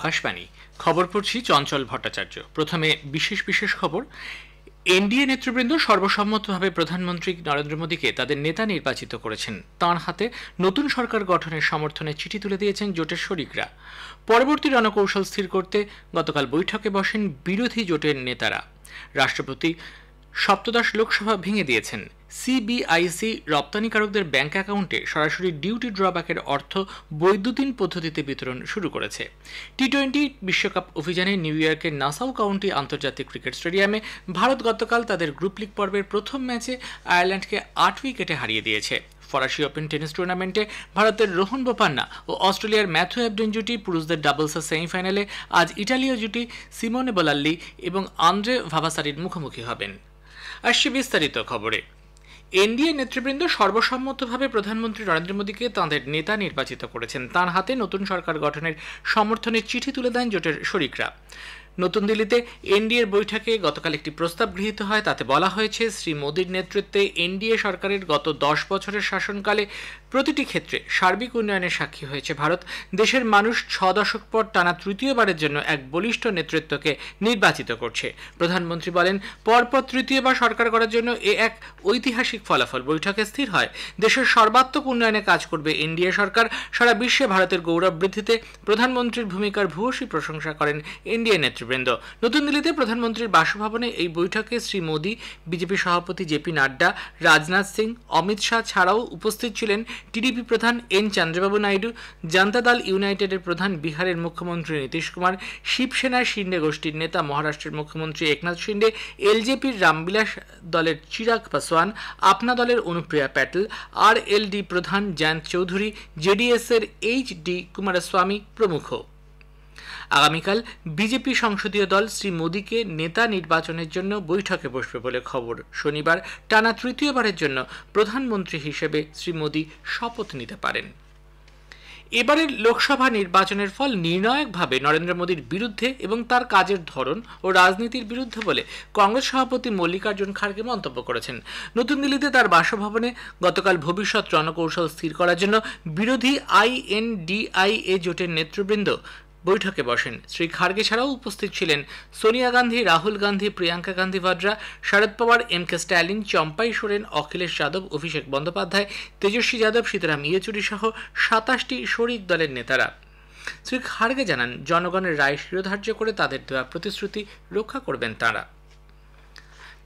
আকাশবাণী খবর পড়ছি চঞ্চল ভট্টাচার্য প্রথমে বিশেষ বিশেষ খবর এনডিএ নেতৃবৃন্দ সর্বসম্মতভাবে প্রধানমন্ত্রী নরেন্দ্র মোদীকে তাদের নেতা নির্বাচিত করেছেন তাঁর হাতে নতুন সরকার গঠনের সমর্থনে চিঠি তুলে দিয়েছেন জোটের শরিকরা পরবর্তী রণকৌশল স্থির করতে গতকাল বৈঠকে বসেন বিরোধী জোটের নেতারা রাষ্ট্রপতি সপ্তদশ লোকসভা ভেঙে দিয়েছেন সিবিআইসি রপ্তানিকারকদের ব্যাংক অ্যাকাউন্টে সরাসরি ডিউটি ড্রব্যাকের অর্থ বৈদ্যুতিন পদ্ধতিতে বিতরণ শুরু করেছে টি টোয়েন্টি বিশ্বকাপ অভিযানে নিউ ইয়র্কের নাসাউ কাউন্টি আন্তর্জাতিক ক্রিকেট স্টেডিয়ামে ভারত গতকাল তাদের গ্রুপ লিগ পর্বের প্রথম ম্যাচে আয়ারল্যান্ডকে আট উইকেটে হারিয়ে দিয়েছে ফরাসি ওপেন টেনিস টুর্নামেন্টে ভারতের রোহন বোপান্না ও অস্ট্রেলিয়ার ম্যাথু অ্যাবডেন জুটি পুরুষদের ডাবলসের সেমিফাইনালে আজ ইটালীয় জুটি সিমোনে বলাল্লি এবং আন্দ্রে ভাভাসারির মুখোমুখি হবেন আসছি বিস্তারিত খবরে এনডিএ নেতৃবৃন্দ সর্বসম্মতভাবে প্রধানমন্ত্রী নরেন্দ্র মোদীকে তাঁদের নেতা নির্বাচিত করেছেন তাঁর হাতে নতুন সরকার গঠনের সমর্থনের চিঠি তুলে দেন জোটের শরিকরা নতুন দিল্লিতে এনডিএর বৈঠকে গতকাল একটি প্রস্তাব গৃহীত হয় তাতে বলা হয়েছে শ্রী মোদীর নেতৃত্বে এনডিএ সরকারের গত দশ বছরের শাসনকালে প্রতিটি ক্ষেত্রে সার্বিক উন্নয়নের সাক্ষী হয়েছে ভারত দেশের মানুষ ছ দশক পর টানা তৃতীয়বারের জন্য এক বলিষ্ঠ নেতৃত্বকে নির্বাচিত করছে প্রধানমন্ত্রী বলেন পরপর তৃতীয়বার সরকার করার জন্য এ এক ঐতিহাসিক ফলাফল বৈঠকে স্থির হয় দেশের সর্বাত্মক উন্নয়নে কাজ করবে এনডিএ সরকার সারা বিশ্বে ভারতের গৌরব বৃদ্ধিতে প্রধানমন্ত্রীর ভূমিকার ভূয়সী প্রশংসা করেন এনডিএ নেতৃত্ব নেতৃবৃন্দ নতুন দিল্লিতে প্রধানমন্ত্রীর বাসভবনে এই বৈঠকে শ্রী মোদী বিজেপি সভাপতি জেপি নাড্ডা রাজনাথ সিং অমিত শাহ ছাড়াও উপস্থিত ছিলেন টিডিপি প্রধান এন চন্দ্রবাবু নাইডু জনতা দল ইউনাইটেডের প্রধান বিহারের মুখ্যমন্ত্রী নীতিশ কুমার শিবসেনার শিন্ডে গোষ্ঠীর নেতা মহারাষ্ট্রের মুখ্যমন্ত্রী একনাথ শিন্ডে এলজেপির রামবিলাস দলের চিরাগ পাসওয়ান আপনা দলের অনুপ্রিয়া প্যাটেল আর এলডি প্রধান জয়ন্ত চৌধুরী জেডিএসের এইচ ডি কুমারস্বামী প্রমুখ আগামীকাল বিজেপি সংসদীয় দল শ্রী মোদীকে নেতা নির্বাচনের জন্য বৈঠকে বসবে বলে খবর শনিবার টানা তৃতীয়বারের জন্য প্রধানমন্ত্রী হিসেবে শ্রী মোদী শপথ নিতে পারেন এবারের লোকসভা নির্বাচনের ফল নির্ণায়কভাবে নরেন্দ্র মোদীর বিরুদ্ধে এবং তার কাজের ধরন ও রাজনীতির বিরুদ্ধে বলে কংগ্রেস সভাপতি মল্লিকার্জুন খাড়গে মন্তব্য করেছেন নতুন দিল্লিতে তার বাসভবনে গতকাল ভবিষ্যৎ রণকৌশল স্থির করার জন্য বিরোধী আইএনডিআইএ জোটের নেতৃবৃন্দ বৈঠকে বসেন শ্রী খার্গে ছাড়াও উপস্থিত ছিলেন সোনিয়া গান্ধী রাহুল গান্ধী প্রিয়াঙ্কা গান্ধী ভাদ্রা শরদ পাওয়ার এম কে স্ট্যালিন চম্পাই সোরেন অখিলেশ যাদব অভিষেক বন্দ্যোপাধ্যায় তেজস্বী যাদব সীতারাম ইয়েচুরি সহ সাতাশটি শরিক দলের নেতারা শ্রী খার্গে জানান জনগণের রায় শিরোধার্য করে তাদের দেওয়া প্রতিশ্রুতি রক্ষা করবেন তাঁরা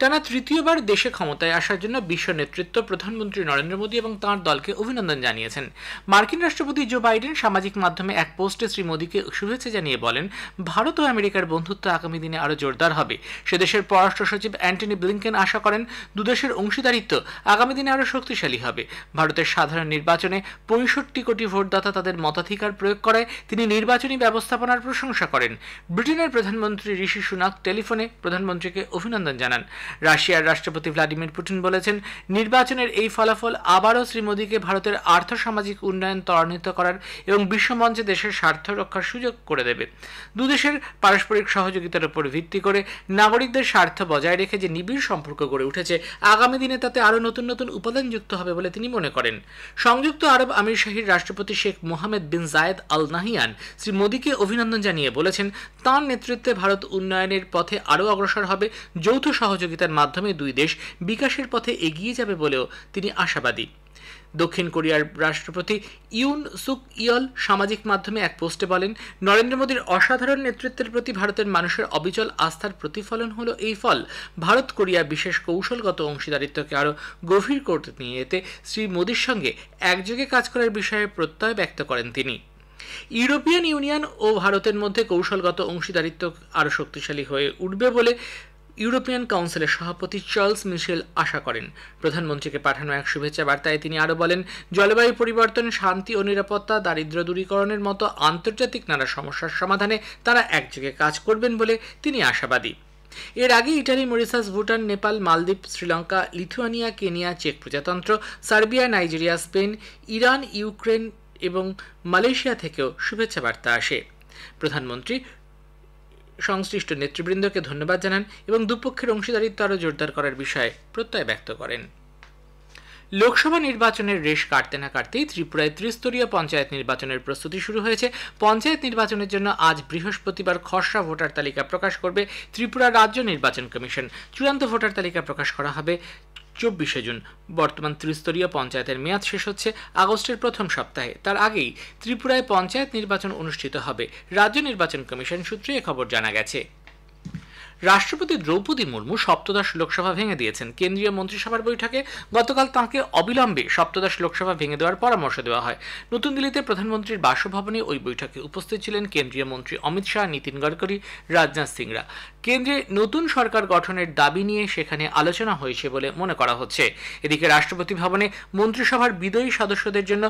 টানা তৃতীয়বার দেশে ক্ষমতায় আসার জন্য বিশ্ব নেতৃত্ব প্রধানমন্ত্রী নরেন্দ্র মোদী এবং তাঁর দলকে অভিনন্দন জানিয়েছেন মার্কিন রাষ্ট্রপতি জো বাইডেন সামাজিক মাধ্যমে এক পোস্টে শ্রী মোদীকে শুভেচ্ছা জানিয়ে বলেন ভারত ও আমেরিকার বন্ধুত্ব আগামী দিনে আরও জোরদার হবে সেদেশের পররাষ্ট্র সচিব অ্যান্টনি ব্লিংকেন আশা করেন দুদেশের অংশীদারিত্ব আগামী দিনে আরও শক্তিশালী হবে ভারতের সাধারণ নির্বাচনে পঁয়ষট্টি কোটি ভোটদাতা তাদের মতাধিকার প্রয়োগ করায় তিনি নির্বাচনী ব্যবস্থাপনার প্রশংসা করেন ব্রিটেনের প্রধানমন্ত্রী ঋষি সুনাক টেলিফোনে প্রধানমন্ত্রীকে অভিনন্দন জানান রাশিয়ার রাষ্ট্রপতি ভ্লাদিমির পুতিন বলেছেন নির্বাচনের এই ফলাফল আবারও শ্রী মোদীকে ভারতের আর্থ সামাজিক উন্নয়ন ত্বরান্বিত করার এবং বিশ্বমঞ্চে দেশের স্বার্থ রক্ষার সুযোগ করে দেবে দুদেশের পারস্পরিক সহযোগিতার উপর ভিত্তি করে নাগরিকদের স্বার্থ বজায় রেখে যে নিবিড় সম্পর্ক গড়ে উঠেছে আগামী দিনে তাতে আরও নতুন নতুন উপাদান যুক্ত হবে বলে তিনি মনে করেন সংযুক্ত আরব আমির শাহীর রাষ্ট্রপতি শেখ মোহাম্মদ বিন জায়েদ আল নাহিয়ান শ্রী মোদীকে অভিনন্দন জানিয়ে বলেছেন তাঁর নেতৃত্বে ভারত উন্নয়নের পথে আরও অগ্রসর হবে যৌথ সহযোগী সহযোগিতার মাধ্যমে দুই দেশ বিকাশের পথে এগিয়ে যাবে বলেও তিনি আশাবাদী দক্ষিণ কোরিয়ার রাষ্ট্রপতি ইউন সুক ইয়ল সামাজিক মাধ্যমে এক পোস্টে বলেন নরেন্দ্র মোদীর অসাধারণ নেতৃত্বের প্রতি ভারতের মানুষের অবিচল আস্থার প্রতিফলন হল এই ফল ভারত কোরিয়া বিশেষ কৌশলগত অংশীদারিত্বকে আরও গভীর করতে নিয়ে এতে শ্রী মোদীর সঙ্গে একযোগে কাজ করার বিষয়ে প্রত্যয় ব্যক্ত করেন তিনি ইউরোপিয়ান ইউনিয়ন ও ভারতের মধ্যে কৌশলগত অংশীদারিত্ব আরও শক্তিশালী হয়ে উঠবে বলে ইউরোপিয়ান কাউন্সিলের সভাপতি চার্লস মিশেল আশা করেন প্রধানমন্ত্রীকে পাঠানো এক শুভেচ্ছা বার্তায় তিনি আরও বলেন জলবায়ু পরিবর্তন শান্তি ও নিরাপত্তা দারিদ্র দূরীকরণের মতো আন্তর্জাতিক নানা সমস্যার সমাধানে তারা একযোগে কাজ করবেন বলে তিনি আশাবাদী এর আগে Italy Mauritius Bhutan Nepal Maldives Sri Lanka Lithuania Kenya চেক প্রজাতন্ত্র Serbia Nigeria Spain Iran Ukraine এবং মালয়েশিয়া থেকেও শুভেচ্ছা বার্তা আসে প্রধানমন্ত্রী সংশ্লিষ্ট নেতৃবৃন্দকে ধন্যবাদ জানান এবং দুপক্ষের অংশীদারিত্ব আরও জোরদার করার বিষয়ে প্রত্যয় ব্যক্ত করেন লোকসভা নির্বাচনের রেশ কাটতে না কাটতেই ত্রিপুরায় ত্রিস্তরীয় পঞ্চায়েত নির্বাচনের প্রস্তুতি শুরু হয়েছে পঞ্চায়েত নির্বাচনের জন্য আজ বৃহস্পতিবার খসড়া ভোটার তালিকা প্রকাশ করবে ত্রিপুরা রাজ্য নির্বাচন কমিশন চূড়ান্ত ভোটার তালিকা প্রকাশ করা হবে চব্বিশে জুন বর্তমান ত্রিস্তরীয় পঞ্চায়েতের মেয়াদ শেষ হচ্ছে আগস্টের প্রথম সপ্তাহে তার আগেই ত্রিপুরায় পঞ্চায়েত নির্বাচন অনুষ্ঠিত হবে রাজ্য নির্বাচন কমিশন সূত্রে খবর জানা গেছে রাষ্ট্রপতি দ্রৌপদী মুর্মু সপ্তদশ লোকসভা ভেঙে দিয়েছেন কেন্দ্রীয় মন্ত্রিসভার বৈঠকে গতকাল তাঁকে অবিলম্বে সপ্তদশ লোকসভা ভেঙে দেওয়ার পরামর্শ দেওয়া হয় নতুন দিল্লিতে প্রধানমন্ত্রীর বাসভবনে ওই বৈঠকে উপস্থিত ছিলেন কেন্দ্রীয় মন্ত্রী অমিত শাহ নীতিন গডকরি রাজনাথ সিংরা কেন্দ্রে নতুন সরকার গঠনের দাবি নিয়ে সেখানে আলোচনা হয়েছে বলে মনে করা হচ্ছে এদিকে রাষ্ট্রপতি ভবনে মন্ত্রিসভার বিদয়ী সদস্যদের জন্য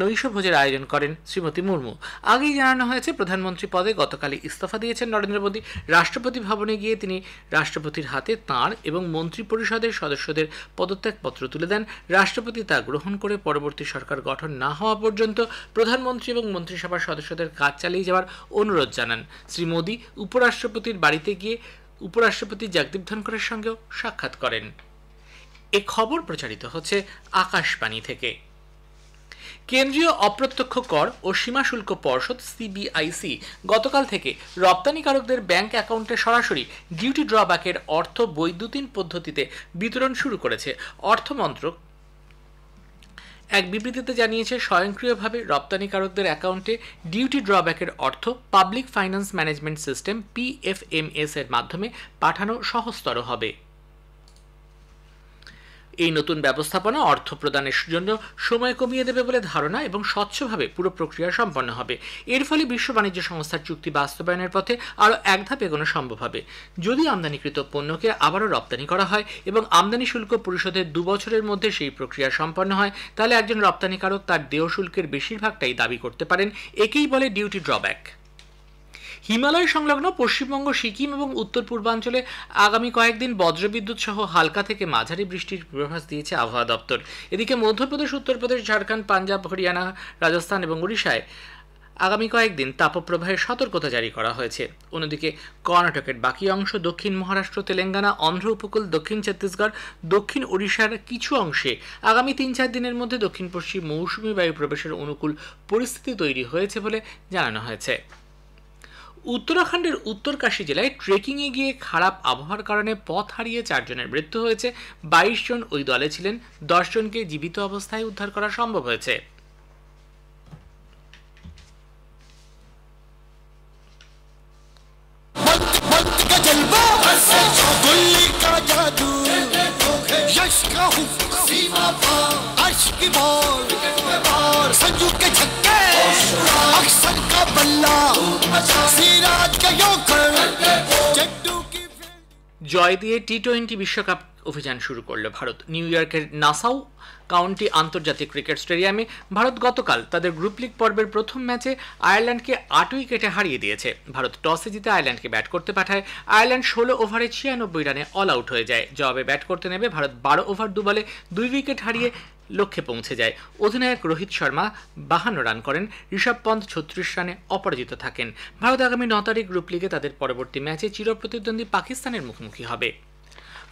নৈশভোজের আয়োজন করেন শ্রীমতী মুর্মু আগেই জানানো হয়েছে প্রধানমন্ত্রী পদে গতকালই ইস্তফা দিয়েছেন নরেন্দ্র মোদী রাষ্ট্রপতি ভবনে গিয়ে তিনি রাষ্ট্রপতির হাতে তাঁর এবং মন্ত্রিপরিষদের সদস্যদের পদত্যাগপত্র তুলে দেন রাষ্ট্রপতি তা গ্রহণ করে পরবর্তী সরকার গঠন না হওয়া পর্যন্ত প্রধানমন্ত্রী এবং মন্ত্রিসভার সদস্যদের কাজ চালিয়ে যাওয়ার অনুরোধ জানান শ্রী মোদী উপরাষ্ট্রপতির বাড়িতে গিয়ে উপরাষ্ট্রপতি জগদীপ ধনখড়ের সঙ্গেও সাক্ষাৎ করেন এ খবর প্রচারিত হচ্ছে আকাশবাণী থেকে কেন্দ্রীয় অপ্রত্যক্ষ কর ও সীমা শুল্ক পর্ষদ সিবিআইসি গতকাল থেকে রপ্তানিকারকদের ব্যাংক অ্যাকাউন্টে সরাসরি ডিউটি ড্রব্যাকের অর্থ বৈদ্যুতিন পদ্ধতিতে বিতরণ শুরু করেছে অর্থমন্ত্রক এক বিবৃতিতে জানিয়েছে স্বয়ংক্রিয়ভাবে রপ্তানিকারকদের অ্যাকাউন্টে ডিউটি ড্রব্যাকের অর্থ public finance management system PFMS এর মাধ্যমে পাঠানো সহজতর হবে এই নতুন ব্যবস্থাপনা অর্থ প্রদানের জন্য সময় কমিয়ে দেবে বলে ধারণা এবং স্বচ্ছভাবে পুরো প্রক্রিয়া সম্পন্ন হবে এর ফলে বিশ্ব বাণিজ্য সংস্থার চুক্তি বাস্তবায়নের পথে আরও এক ধাপ এগোনো সম্ভব হবে যদি আমদানিকৃত পণ্যকে আবারও রপ্তানি করা হয় এবং আমদানি শুল্ক পরিশোধের দু বছরের মধ্যে সেই প্রক্রিয়া সম্পন্ন হয় তাহলে একজন রপ্তানিকারক তার দেহ শুল্কের বেশিরভাগটাই দাবি করতে পারেন একেই বলে ডিউটি ড্রব্যাক হিমালয় সংলগ্ন পশ্চিমবঙ্গ সিকিম এবং উত্তর পূর্বাঞ্চলে আগামী কয়েকদিন বজ্রবিদ্যুৎ সহ হালকা থেকে মাঝারি বৃষ্টির পূর্বাভাস দিয়েছে আবহাওয়া দপ্তর এদিকে মধ্যপ্রদেশ উত্তরপ্রদেশ ঝাড়খণ্ড পাঞ্জাব হরিয়ানা রাজস্থান এবং উড়িষ্যায় আগামী কয়েকদিন তাপপ্রবাহে সতর্কতা জারি করা হয়েছে অন্যদিকে কর্ণাটকের বাকি অংশ দক্ষিণ মহারাষ্ট্র তেলেঙ্গানা অন্ধ্র উপকূল দক্ষিণ ছত্তিশগড় দক্ষিণ উড়িষ্যার কিছু অংশে আগামী তিন চার দিনের মধ্যে দক্ষিণ পশ্চিম মৌসুমি বায়ু প্রবেশের অনুকূল পরিস্থিতি তৈরি হয়েছে বলে জানানো হয়েছে উত্তরাখণ্ডের উত্তরকাশী জেলায় ট্রেকিংয়ে গিয়ে খারাপ আবহাওয়ার কারণে পথ হারিয়ে চারজনের মৃত্যু হয়েছে বাইশ জন ওই দলে ছিলেন জনকে জীবিত অবস্থায় উদ্ধার করা সম্ভব হয়েছে अक्सर জয় দিয়ে টি টোয়েন্টি বিশ্বকাপ অভিযান শুরু করল ভারত নিউ ইয়র্কের নাসাউ কাউন্টি আন্তর্জাতিক ক্রিকেট স্টেডিয়ামে ভারত গতকাল তাদের গ্রুপ লিগ পর্বের প্রথম ম্যাচে আয়ারল্যান্ডকে আট উইকেটে হারিয়ে দিয়েছে ভারত টসে জিতে আয়ারল্যান্ডকে ব্যাট করতে পাঠায় আয়ারল্যান্ড ষোলো ওভারে ছিয়ানব্বই রানে অল আউট হয়ে যায় জবাবে ব্যাট করতে নেবে ভারত বারো ওভার দু বলে দুই উইকেট হারিয়ে লক্ষ্যে পৌঁছে যায় অধিনায়ক রোহিত শর্মা বাহান্ন রান করেন ঋষভ পন্থ ছত্রিশ রানে অপরাজিত থাকেন ভারত আগামী ন তারিখ গ্রুপ লিগে তাদের পরবর্তী ম্যাচে চিরপ্রতিদ্বন্দ্বী পাকিস্তানের মুখোমুখি হবে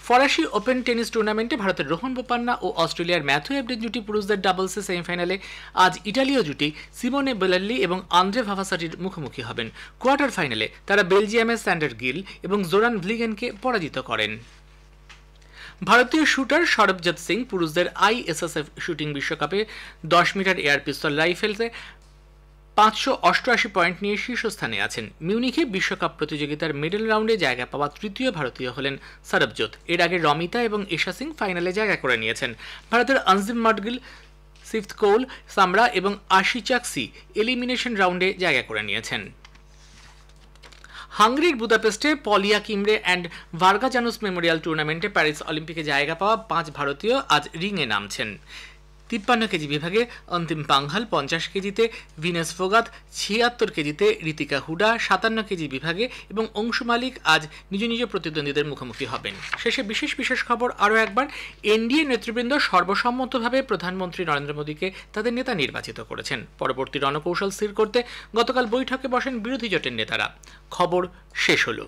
ফরাসি ওপেন টেনিস টুর্নামেন্টে ভারতের রোহন বোপান্না ও অস্ট্রেলিয়ার ম্যাথু এভডেন জুটি পুরুষদের ডাবলসে সেমিফাইনালে আজ ইটালীয় জুটি সিমোনে বেলাল্লি এবং আন্দ্রে ভাভাসাটির মুখোমুখি হবেন কোয়ার্টার ফাইনালে তারা বেলজিয়ামের স্যান্ডার গিল এবং জোরান ভ্লিগেনকে পরাজিত করেন ভারতীয় শুটার সরবজিৎ সিং পুরুষদের আইএসএসএফ শুটিং বিশ্বকাপে দশ মিটার এয়ার পিস্তল রাইফেলসে পাঁচশো অষ্টআশি পয়েন্ট নিয়ে শীর্ষস্থানে আছেন মিউনিখে বিশ্বকাপ প্রতিযোগিতার মিডল রাউন্ডে জায়গা পাওয়া তৃতীয় ভারতীয় হলেন সরবজ্যোত এর আগে রমিতা এবং ঈশা সিং ফাইনালে জায়গা করে নিয়েছেন ভারতের আনজিম মাডগিল সিফথ কৌল সামরা এবং আশি চাকসি এলিমিনেশন রাউন্ডে জায়গা করে নিয়েছেন হাঙ্গরির বুদাপেস্টে পলিয়া কিমরে অ্যান্ড ভার্গাজানুস মেমোরিয়াল টুর্নামেন্টে প্যারিস অলিম্পিকে জায়গা পাওয়া পাঁচ ভারতীয় আজ রিংয়ে নামছেন তিপ্পান্ন কেজি বিভাগে অন্তিম পাংহাল পঞ্চাশ কেজিতে ভিনাস ফোগাত ছিয়াত্তর কেজিতে ঋতিকা হুডা সাতান্ন কেজি বিভাগে এবং অংশু মালিক আজ নিজ নিজ প্রতিদ্বন্দ্বীদের মুখোমুখি হবেন শেষে বিশেষ বিশেষ খবর আরও একবার এনডিএ নেতৃবৃন্দ সর্বসম্মতভাবে প্রধানমন্ত্রী নরেন্দ্র মোদীকে তাদের নেতা নির্বাচিত করেছেন পরবর্তী রণকৌশল স্থির করতে গতকাল বৈঠকে বসেন বিরোধী জোটের নেতারা খবর শেষ হলো